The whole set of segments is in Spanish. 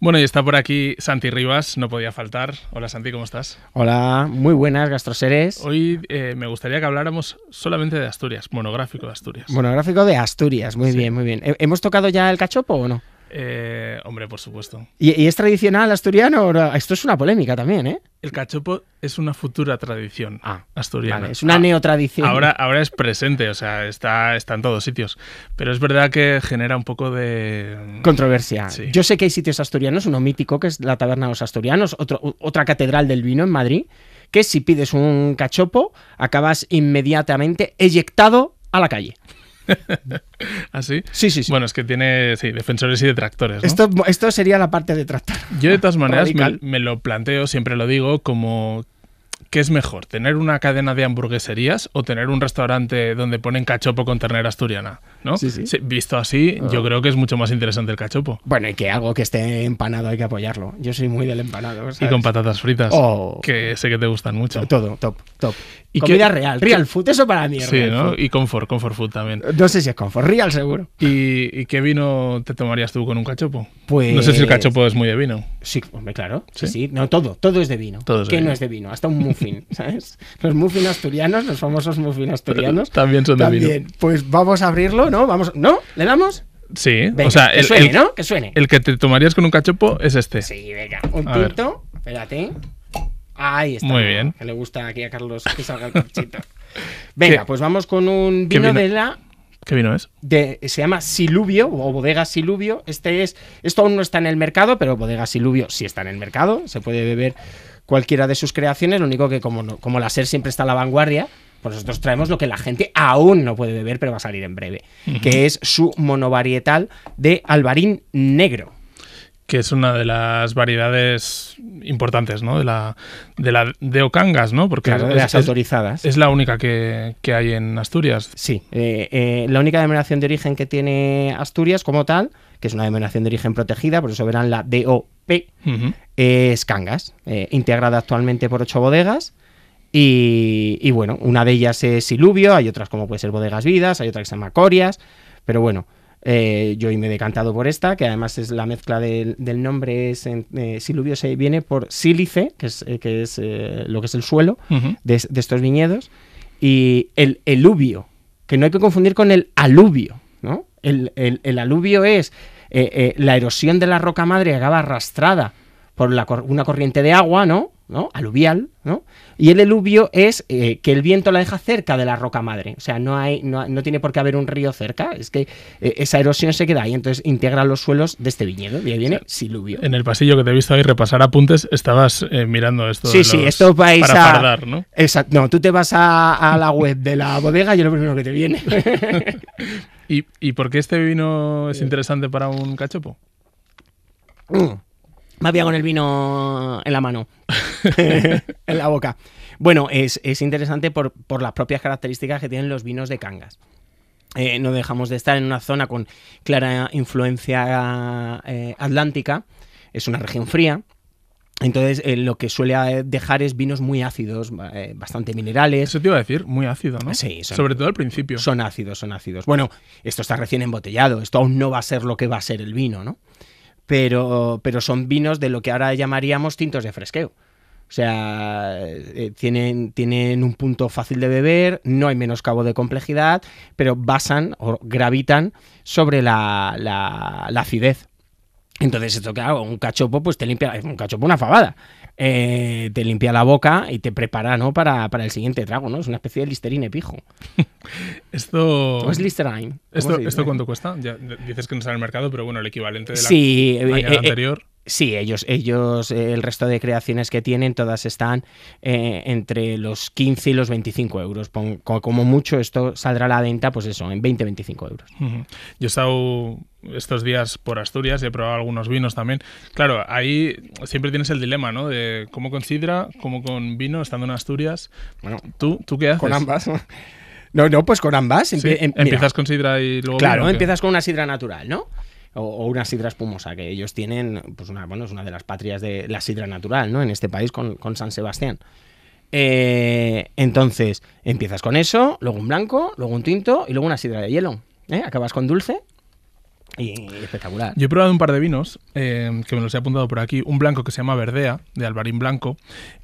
Bueno, y está por aquí Santi Rivas, no podía faltar. Hola Santi, ¿cómo estás? Hola, muy buenas, gastroseres. Hoy eh, me gustaría que habláramos solamente de Asturias, monográfico de Asturias. Monográfico de Asturias, muy bien, muy bien. ¿Hemos tocado ya el cachopo o no? Eh, hombre, por supuesto. ¿Y, es tradicional asturiano? Esto es una polémica también, ¿eh? El cachopo es una futura tradición ah, asturiana. es una ah, neotradición. Ahora, es presente, o sea, está, está en todos sitios. Pero es verdad que genera un poco de... Mm, Controversia. Yo sé que hay sitios asturianos, uno mítico que es la Taberna de los Asturianos, otra catedral del vino en Madrid, que si pides un cachopo acabas inmediatamente eyectado a la calle. ¿Así? ¿Ah, sí, sí, sí. Bueno, es que tiene defensores y detractores. Esto, esto sería la parte de detractora. Yo, de todas maneras, me, lo planteo, siempre lo digo, como ¿qué es mejor? ¿Tener una cadena de hamburgueserías o tener un restaurante donde ponen cachopo con ternera asturiana? ¿no? Sí, visto así, yo ah. creo que es mucho más interesante el cachopo. Bueno, y que algo que esté empanado hay que apoyarlo. Yo soy muy del empanado. Y con patatas fritas, oh. que sé que te gustan mucho. Todo, top, top. ¿Y Comida real, real food, eso para mí Sí, ¿no? Y comfort, comfort food también. No sé si es comfort, real seguro. ¿Y, qué vino te tomarías tú con un cachopo? Pues... No sé si el pues cachopo es muy de vino. Sí, hombre, claro. Sí, sí. No, todo, todo es de vino. Todo es ¿Qué no es de vino? Hasta un ¿sabes? Los muffins asturianos, los famosos muffins asturianos. También son de también. Vino. Pues vamos a abrirlo, ¿no? Vamos, ¿no? ¿Le damos? Sí, o sea, el, que suene, Que suene. El que te tomarías con un cachopo es este. Sí, venga, un tinto, espérate. Ahí está. Muy bien. Que le gusta aquí a Carlos que salga el corchito. Venga, pues vamos con un vino, de la. ¿Qué vino es? se llama Siluvio o Bodega Siluvio. Este es. Esto aún no está en el mercado, pero Bodega Siluvio sí está en el mercado. Se puede beber cualquiera de sus creaciones, lo único que como, como la SER siempre está a la vanguardia, pues nosotros traemos lo que la gente aún no puede beber, pero va a salir en breve, que es su monovarietal de albarín negro. Que es una de las variedades importantes, ¿no? De la de, la, Ocangas, ¿no? Porque las autorizadas. Es, la única que, hay en Asturias. Sí, eh, eh, la única denominación de origen que tiene Asturias como tal que es una denominación de origen protegida, por eso verán la DOP, es Cangas, eh, integrada actualmente por ocho bodegas. Y, bueno, una de ellas es Siluvio, hay otras como puede ser Bodegas Vidas, hay otras que se llama pero bueno, eh, yo yo me he decantado por esta, que además es la mezcla del, nombre, es eh, Siluvio se viene por sílice, que es, que es lo que es el suelo de, de, estos viñedos, y el eluvio, que no hay que confundir con el aluvio, el, aluvio es eh, eh, la erosión de la roca madre acaba arrastrada por una corriente de agua, ¿no? ¿no? Aluvial, ¿no? Y el eluvio es eh, que el viento la deja cerca de la roca madre. O sea, no, hay, no, tiene por qué haber un río cerca. Es que esa erosión se queda ahí. Entonces integra los suelos de este viñedo. Y ahí viene siluvio. En el pasillo que te he visto ahí repasar apuntes, estabas mirando esto. Sí, sí, esto vais para a, ¿no? Exacto. No, tú te vas a, la web de la bodega y lo primero que te viene. ¿Y, ¿Y, por qué este vino es eh. interesante para un cachopo? Me mm. había con el vino en la mano, en la boca. Bueno, es, interesante por, las propias características que tienen los vinos de Cangas. Eh, no dejamos de estar en una zona con clara influencia eh, atlántica, es una región fría, entonces, eh, lo que suele eh, dejar es vinos muy ácidos, eh, bastante minerales. Eso te iba a decir, muy ácido, ¿no? Sí, sobre todo al principio. Son ácidos, son ácidos. Bueno, esto está recién embotellado, esto aún no va a ser lo que va a ser el vino, ¿no? Pero, pero son vinos de lo que ahora llamaríamos tintos de fresqueo. O sea, tienen, tienen un punto fácil de beber, no hay menoscabo de complejidad, pero basan o gravitan sobre la, la, la acidez. Entonces, esto hago, un cachopo, pues te limpia, eh, un cachopo, una fabada, eh, te limpia la boca y te prepara, ¿no? Para, el siguiente trago, ¿no? Es una especie de Listerine pijo. esto. ¿O es Listerine. ¿Esto, cuánto cuesta? dices que no está en el mercado, pero bueno, el equivalente del sí, eh, anterior. Sí, ellos, ellos, el resto de creaciones que tienen, todas están entre los 15 y los 25 euros. Como, mucho, esto saldrá a la venta, pues eso, en 20-25 euros. Yo he estado estos días por Asturias y he probado algunos vinos también. Claro, ahí siempre tienes el dilema, ¿no? De cómo con sidra, cómo con vino, estando en Asturias. Bueno, ¿tú, tú qué haces? Con ambas. No, no, pues con ambas. Em, empiezas con sidra y luego. Claro, empiezas con una sidra natural, ¿no? O, una sidra espumosa, que ellos tienen, pues una, bueno, es una de las patrias de la sidra natural, ¿no? En este país con, San Sebastián. Eh, entonces, empiezas con eso, luego un blanco, luego un tinto y luego una sidra de hielo. ¿eh? Acabas con dulce y espectacular. Yo he probado un par de vinos, eh, que me los he apuntado por aquí. Un blanco que se llama Verdea, de Albarín Blanco.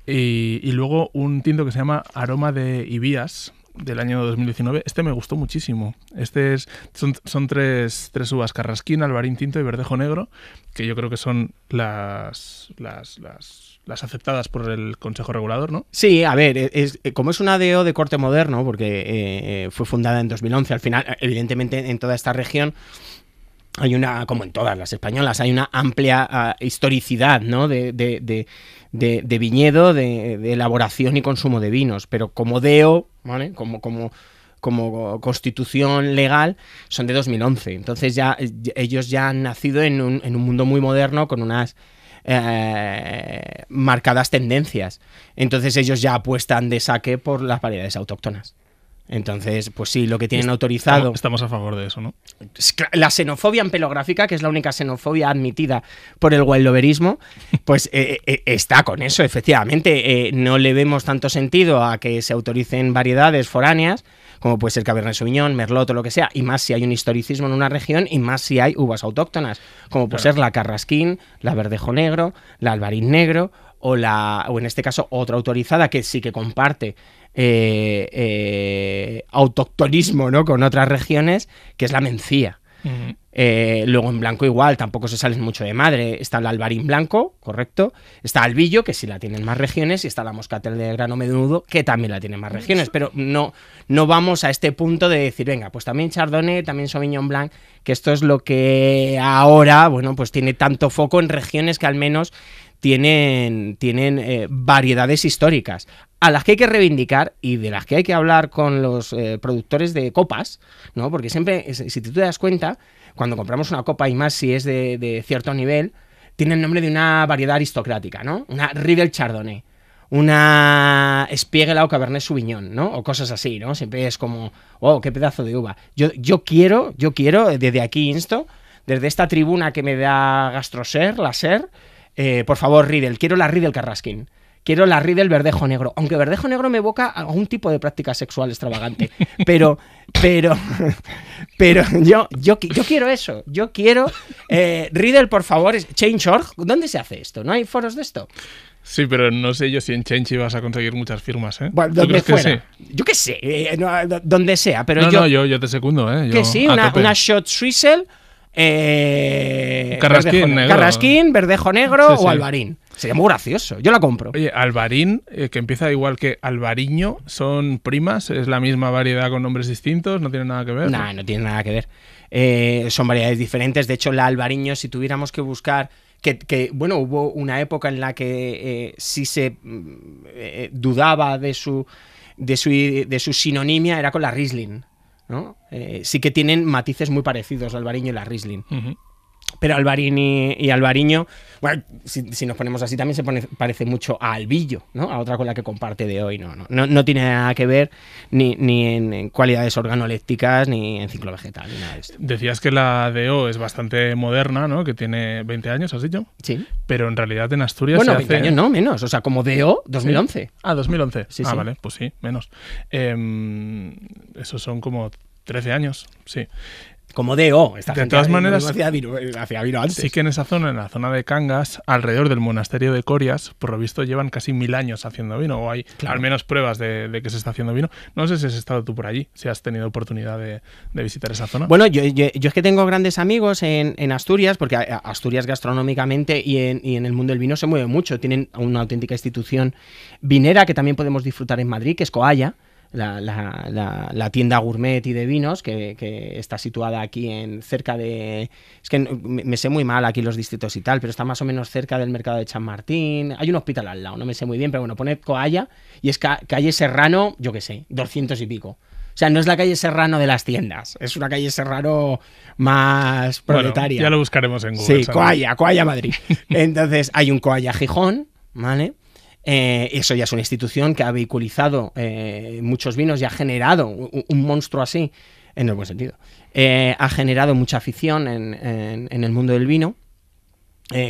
Y, luego un tinto que se llama Aroma de Ibías, del año 2019. Este me gustó muchísimo. Este es, son, son tres, uvas, Carrasquín, Albarín Tinto y Verdejo Negro, que yo creo que son las, las, las, aceptadas por el Consejo Regulador, ¿no? Sí, a ver, e, e, como es una DO de corte moderno, porque eh, eh, fue fundada en 2011, al final, evidentemente en toda esta región, hay una, como en todas las españolas, hay una amplia ah, historicidad ¿no? de, viñedo, de, elaboración y consumo de vinos, pero como DEO, como, como, constitución legal, son de 2011. Entonces ya ellos ya han nacido en un, mundo muy moderno con unas... Eh, marcadas tendencias. Entonces ellos ya apuestan de saque por las variedades autóctonas. Entonces, pues sí, lo que tienen autorizado. Estamos a favor de eso, ¿no? La xenofobia empelográfica, que es la única xenofobia admitida por el wildoverismo, pues eh, eh, eh, está con eso, efectivamente. no le vemos tanto sentido a que se autoricen variedades foráneas, como puede ser Cabernet Sauvignon, Merlot o lo que sea, y más si hay un historicismo en una región, y más si hay uvas autóctonas, como puede ser la Carrasquín, la Verdejo Negro, la Albarín Negro, o, la, o en este caso otra autorizada que sí que comparte eh, eh, autoctonismo ¿no? con otras regiones, que es la mencía. Eh, luego en blanco igual, tampoco se salen mucho de madre. Está el albarín blanco, correcto. Está albillo, que sí la tienen más regiones. Y está la moscatel de grano menudo, que también la tienen más regiones. Pero no, no vamos a este punto de decir, venga, pues también chardonnay, también sauvignon blanc, que esto es lo que ahora, bueno, pues tiene tanto foco en regiones que al menos tienen, tienen eh, variedades históricas a las que hay que reivindicar y de las que hay que hablar con los eh, productores de copas, ¿no? Porque siempre, si tú te das cuenta, cuando compramos una copa y más si es de, cierto nivel, tiene el nombre de una variedad aristocrática, ¿no? Una Rivel Chardonnay, una Spiegel o Cabernet Sauvignon, ¿no? O cosas así, ¿no? Siempre es como, ...oh, qué pedazo de uva. Yo, yo quiero, yo quiero, desde aquí insto, desde esta tribuna que me da Gastroser, la SER, eh, por favor, Riddle, quiero la Riddle Carraskin. Quiero la Riddle verdejo negro. Aunque verdejo negro me evoca a un tipo de práctica sexual extravagante. Pero, pero, pero yo, yo, yo quiero eso. Yo quiero. Eh, Riddle, por favor, Org. ¿Dónde se hace esto? ¿No hay foros de esto? Sí, pero no sé yo si en Change vas a conseguir muchas firmas, ¿eh? Que Yo qué sé, eh, donde sea, pero no, yo... No, yo, yo te secundo, ¿eh? que sí, una, shot eh, carrasquín verdejo, negro. o Alvarín. Sería muy gracioso. Yo la compro. Oye, Alvarín, eh, que empieza igual que Alvariño, son primas, es la misma variedad con nombres distintos, no tiene nada que ver. No, no tiene nada que ver. Eh, son variedades diferentes. De hecho, la Alvariño, si tuviéramos que buscar. Que, bueno, hubo una época en la que sí se mm, dudaba de su, de su, de su sinonimia, era con la Riesling. Eh, sí que tienen matices muy parecidos, Al Bariño y la Riesling. Pero Alvarini y Alvariño, bueno, si, nos ponemos así también se parece mucho a Albillo, ¿no? A otra con la que comparte de hoy, no, no, no, tiene nada que ver ni, ni en, cualidades organolépticas ni en ciclo vegetal ni nada de esto. Decías que la DO es bastante moderna, ¿no? Que tiene 20 años, ¿has dicho? Sí. Pero en realidad en Asturias Bueno, 20 hace... años no, menos, o sea, como DO 2011. a Ah, 2011. Sí, ah, vale, pues sí, menos. Eh, esos son como 13 años, sí como DO. de todas maneras, hacia eh, antes. Sí que en esa zona, en la zona de Cangas, alrededor del monasterio de Corias, por lo visto llevan casi mil años haciendo vino, o hay al menos pruebas de, que se está haciendo vino. No sé si has estado tú por allí, si has tenido oportunidad de, visitar esa zona. Bueno, yo, es que tengo grandes amigos en, Asturias, porque eh, Asturias gastronómicamente y en, y en, el mundo del vino se mueve mucho. Tienen una auténtica institución vinera que también podemos disfrutar en Madrid, que es Coalla la, la, tienda gourmet y de vinos que, está situada aquí en cerca de es que me, sé muy mal aquí los distritos y tal pero está más o menos cerca del mercado de San Martín. hay un hospital al lado no me sé muy bien pero bueno poned Coalla y es calle Serrano yo qué sé 200 y pico o sea, no es la calle Serrano de las tiendas, es una calle Serrano más proletaria. ya lo buscaremos en Google. Sí, Coalla, Coalla Madrid. Entonces, hay un Coalla Gijón, ¿vale? Eh, eso ya es una institución que ha vehiculizado eh, muchos vinos y ha generado un, monstruo así, en el buen sentido. Eh, ha generado mucha afición en, el mundo del vino.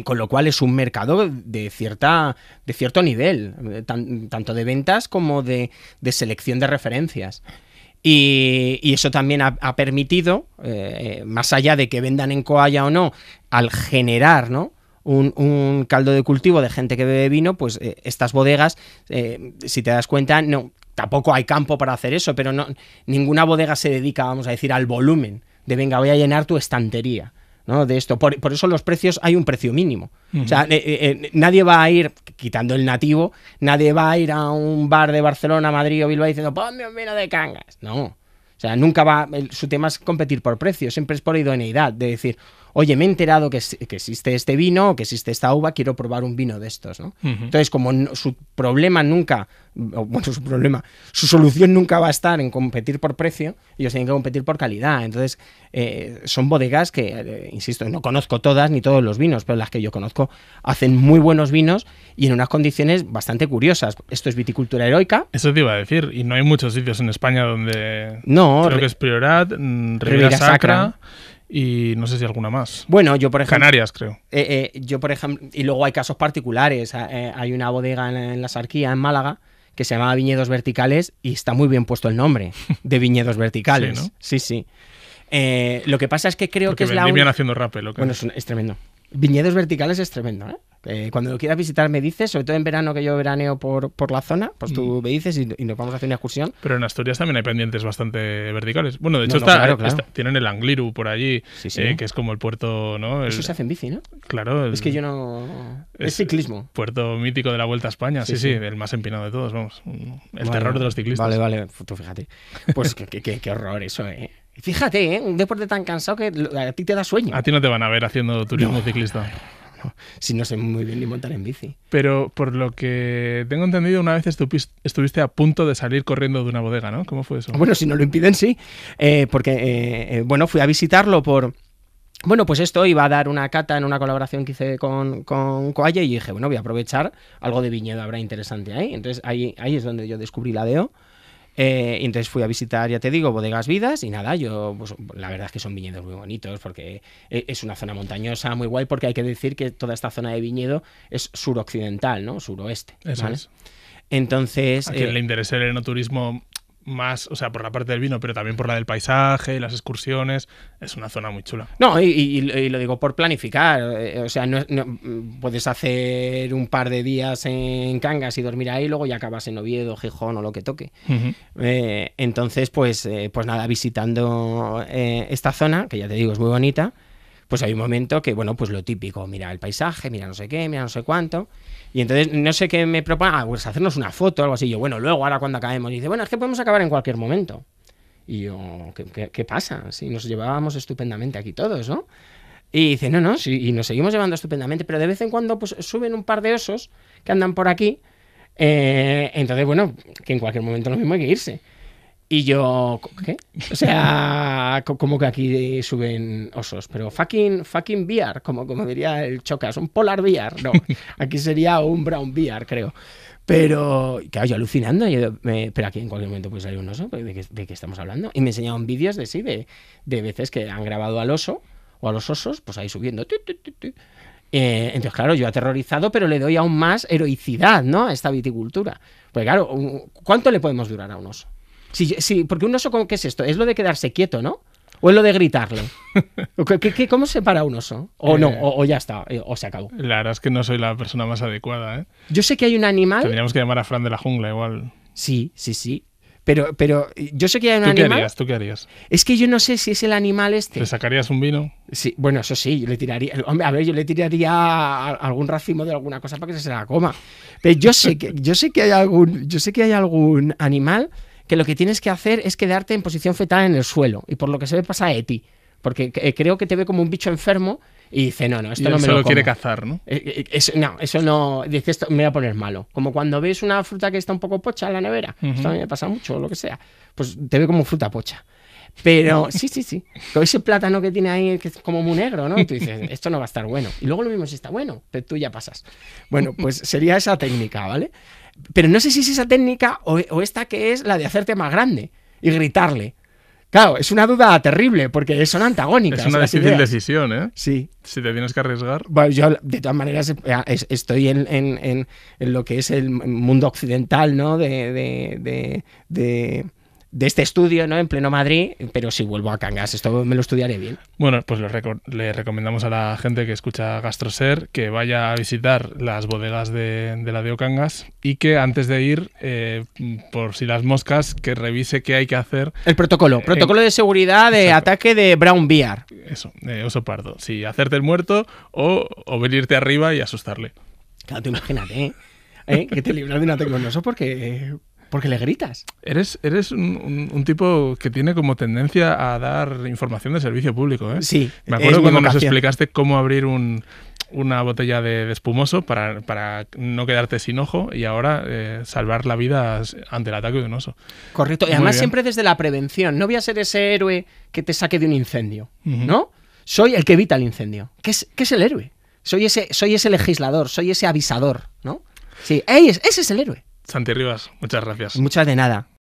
con lo cual es un mercado de, cierta, de cierto nivel, tanto de ventas como de, selección de referencias. Y, eso también ha, permitido, más allá de que vendan en Coalla o no, al generar ¿no? un, caldo de cultivo de gente que bebe vino, pues eh, estas bodegas, eh, si te das cuenta, no, tampoco hay campo para hacer eso, pero no, ninguna bodega se dedica, vamos a decir, al volumen de venga, voy a llenar tu estantería. ¿no? de esto. Por, eso los precios hay un precio mínimo. O sea, eh, nadie va a ir, quitando el nativo, nadie va a ir a un bar de Barcelona, Madrid o Bilbao diciendo, ponme un vino de cangas. No. O sea, nunca va. su tema es competir por precio, siempre es por idoneidad, de decir, oye, me he enterado que, existe este vino que existe esta uva, quiero probar un vino de estos, ¿no? Entonces, como su problema nunca, bueno, su problema, su solución nunca va a estar en competir por precio, ellos tienen que competir por calidad. Entonces, eh, son bodegas que, eh, insisto, no conozco todas ni todos los vinos, pero las que yo conozco hacen muy buenos vinos y en unas condiciones bastante curiosas. Esto es viticultura heroica. Eso te iba a decir, y no hay muchos sitios en España donde... No. Creo que es Priorat, mm, Ribera Sacra y no sé si alguna más. Bueno, yo por ejemplo... Canarias, creo. Eh, eh, yo por ejemplo... Y luego hay casos particulares. Eh, hay una bodega en, la Sarquía, en Málaga, que se llama Viñedos Verticales y está muy bien puesto el nombre de Viñedos Verticales. sí, sí, lo que pasa es que creo que es la. haciendo rap, lo que bueno, es, es, tremendo. Viñedos Verticales es tremendo, ¿eh? Eh, cuando lo quieras visitar me dices, sobre todo en verano que yo veraneo por, la zona, pues tú mm. me dices y, nos vamos a hacer una excursión. Pero en Asturias también hay pendientes bastante verticales. Bueno, de hecho eh, tienen el Angliru por allí, eh, que es como el puerto... ¿no? Eso se hace en bici, ¿no? Claro. es que yo no... Es, ciclismo. Puerto mítico de la Vuelta a España, sí, sí, el más empinado de todos, vamos. El terror de los ciclistas. Vale, vale, pues tú fíjate. Pues qué, qué, horror eso, ¿eh? Fíjate, ¿eh? un deporte tan cansado que a ti te da sueño. A ti no te van a ver haciendo turismo ciclista. si no sé muy bien ni montar en bici. Pero por lo que tengo entendido, una vez estuviste a punto de salir corriendo de una bodega, ¿no? ¿Cómo fue eso? Bueno, si no lo impiden, sí. Eh, porque, eh, eh, bueno, fui a visitarlo por... Bueno, pues esto iba a dar una cata en una colaboración que hice con, con Coalle y dije, bueno, voy a aprovechar algo de viñedo, habrá interesante ahí. Entonces ahí, ahí es donde yo descubrí la DEO. Eh, entonces fui a visitar, ya te digo, Bodegas Vidas y nada, yo, pues, la verdad es que son viñedos muy bonitos porque eh, es una zona montañosa muy guay porque hay que decir que toda esta zona de viñedo es suroccidental, ¿no? Suroeste. Entonces... A quien le eh, interesa el enoturismo más, o sea, por la parte del vino, pero también por la del paisaje, las excursiones, es una zona muy chula. No, y, lo digo por planificar, eh, o sea, no, puedes hacer un par de días en Cangas y dormir ahí, luego ya acabas en Oviedo, Gijón o lo que toque. Eh, entonces, pues, eh, pues nada, visitando esta zona, que ya te digo, es muy bonita, pues hay un momento que, bueno, pues lo típico, mira el paisaje, mira no sé qué, mira no sé cuánto. Y entonces no sé qué me propone, ah, pues hacernos una foto o algo así. Yo, bueno, luego, ahora cuando acabemos, y dice, bueno, es que podemos acabar en cualquier momento. Y yo, ¿qué, pasa? Si nos llevábamos estupendamente aquí todos, ¿no? Y dice, no, no, sí, y nos seguimos llevando estupendamente, pero de vez en cuando pues suben un par de osos que andan por aquí. Eh, entonces, bueno, que en cualquier momento lo mismo hay que irse. Y yo, ¿qué? O sea, como que aquí suben osos, pero fucking, fucking bear, como, como diría el Chocas, un polar bear, no, aquí sería un brown bear, creo. Pero, claro, yo alucinando, pero aquí en cualquier momento puede salir un oso, pues, ¿de qué, estamos hablando? Y me enseñaban vídeos de sí, de, veces que han grabado al oso o a los osos, pues ahí subiendo. Eh, entonces, claro, yo aterrorizado, pero le doy aún más heroicidad, ¿no? A esta viticultura. Porque, claro, ¿cuánto le podemos durar a un oso? Sí, sí, porque un oso, ¿qué es esto? Es lo de quedarse quieto, ¿no? ¿O es lo de gritarle? cómo se para un oso? ¿O no? Eh, o, ya está? Eh, ¿O se acabó? La verdad es que no soy la persona más adecuada. ¿eh? Yo sé que hay un animal... Tendríamos que llamar a Fran de la jungla igual. Sí, sí, sí. Pero, pero yo sé que hay un ¿Tú animal... Qué harías, ¿Tú qué harías? Es que yo no sé si es el animal este. ¿Le sacarías un vino? Sí, bueno, eso sí, yo le tiraría... a ver, yo le tiraría algún racimo de alguna cosa para que se la coma. Pero yo sé que, yo sé que hay algún, yo sé que hay algún animal que lo que tienes que hacer es quedarte en posición fetal en el suelo. Y por lo que se ve pasa a Eti, porque eh, creo que te ve como un bicho enfermo y dice, no, no, esto no me lo, lo quiere cazar, ¿no? Eh, eh, eso, no, eso no, dice, esto me va a poner malo. Como cuando ves una fruta que está un poco pocha en la nevera, esto a mí me pasa mucho, lo que sea, pues te ve como fruta pocha. Pero sí, sí, sí. Con ese plátano que tiene ahí, que es como muy negro, ¿no? Tú dices, esto no va a estar bueno. Y luego lo mismo si está bueno, pero tú ya pasas. Bueno, pues sería esa técnica, ¿vale? Pero no sé si es esa técnica o, esta que es la de hacerte más grande y gritarle. Claro, es una duda terrible porque son antagónicas. Es una difícil decisión, ¿eh? Sí. Si te tienes que arriesgar. Bueno, yo de todas maneras eh, estoy en, lo que es el mundo occidental, ¿no? de, de de este estudio, ¿no? En pleno Madrid, pero si vuelvo a Cangas, esto me lo estudiaré bien. Bueno, pues le recomendamos a la gente que escucha Gastroser que vaya a visitar las bodegas de, la Deo Cangas y que antes de ir, eh, por si las moscas, que revise qué hay que hacer. El protocolo, eh, protocolo de seguridad de ataque de Brown Bear. Eso, oso pardo. Si hacerte el muerto o, venirte arriba y asustarle. Claro, tú imagínate, ¿eh? ¿Eh? que te libras de un ataque porque porque le gritas. Eres, eres un, tipo que tiene como tendencia a dar información de servicio público. ¿eh? Sí. Me acuerdo cuando nos explicaste cómo abrir una botella de, espumoso para, no quedarte sin ojo y ahora eh, salvar la vida ante el ataque de un oso. Correcto. Y además siempre desde la prevención. No voy a ser ese héroe que te saque de un incendio, ¿no? Soy el que evita el incendio. ¿Qué es, el héroe? Soy ese, soy ese legislador, soy ese avisador, ¿no? Sí, ese es el héroe. Santi Rivas, muchas gracias. Muchas de nada.